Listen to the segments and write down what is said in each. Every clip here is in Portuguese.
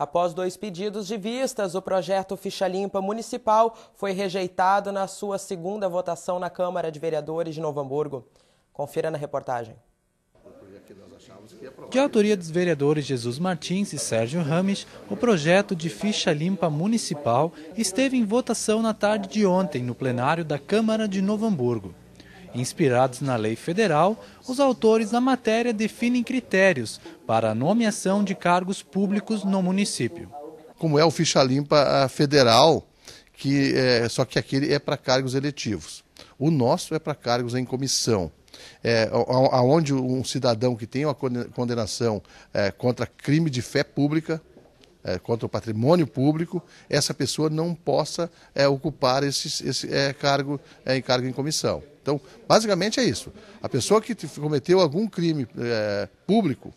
Após dois pedidos de vistas, o projeto Ficha Limpa Municipal foi rejeitado na sua segunda votação na Câmara de Vereadores de Novo Hamburgo. Confira na reportagem. De autoria dos vereadores Jesus Martins e Sérgio Rames, o projeto de ficha limpa municipal esteve em votação na tarde de ontem no plenário da Câmara de Novo Hamburgo. Inspirados na lei federal, os autores da matéria definem critérios para a nomeação de cargos públicos no município. Como é o ficha limpa federal, que é, só que aquele é para cargos eletivos. O nosso é para cargos em comissão. É, aonde um cidadão que tem uma condenação é, contra crime de fé pública, é, contra o patrimônio público, essa pessoa não possa é, ocupar esse, esse é, cargo, é, cargo em comissão. Então, basicamente é isso. A pessoa que cometeu algum crime é, público,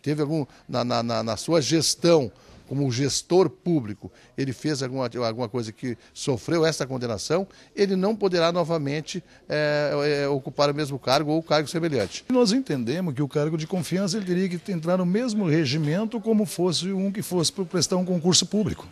teve algum na, na, na, sua gestão como gestor público, ele fez alguma, alguma coisa que sofreu essa condenação, ele não poderá novamente é, é, ocupar o mesmo cargo ou cargo semelhante. Nós entendemos que o cargo de confiança ele teria que entrar no mesmo regimento como fosse um que fosse para prestar um concurso público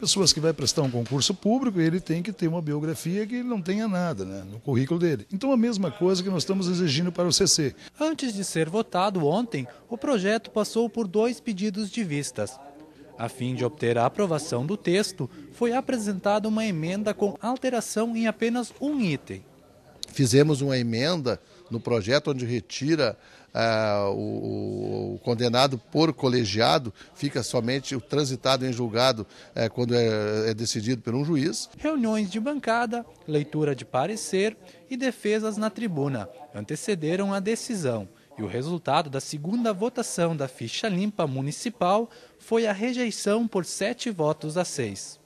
pessoas que vai prestar um concurso público, ele tem que ter uma biografia que não tenha nada né, no currículo dele. Então, a mesma coisa que nós estamos exigindo para o CC. Antes de ser votado ontem, o projeto passou por dois pedidos de vistas. A fim de obter a aprovação do texto, foi apresentada uma emenda com alteração em apenas um item. Fizemos uma emenda no projeto onde retira ah, o, o, condenado por colegiado, fica somente o transitado em julgado eh, quando é, é decidido por um juiz. Reuniões de bancada, leitura de parecer e defesas na tribuna antecederam a decisão. E o resultado da segunda votação da ficha limpa municipal foi a rejeição por sete votos a seis.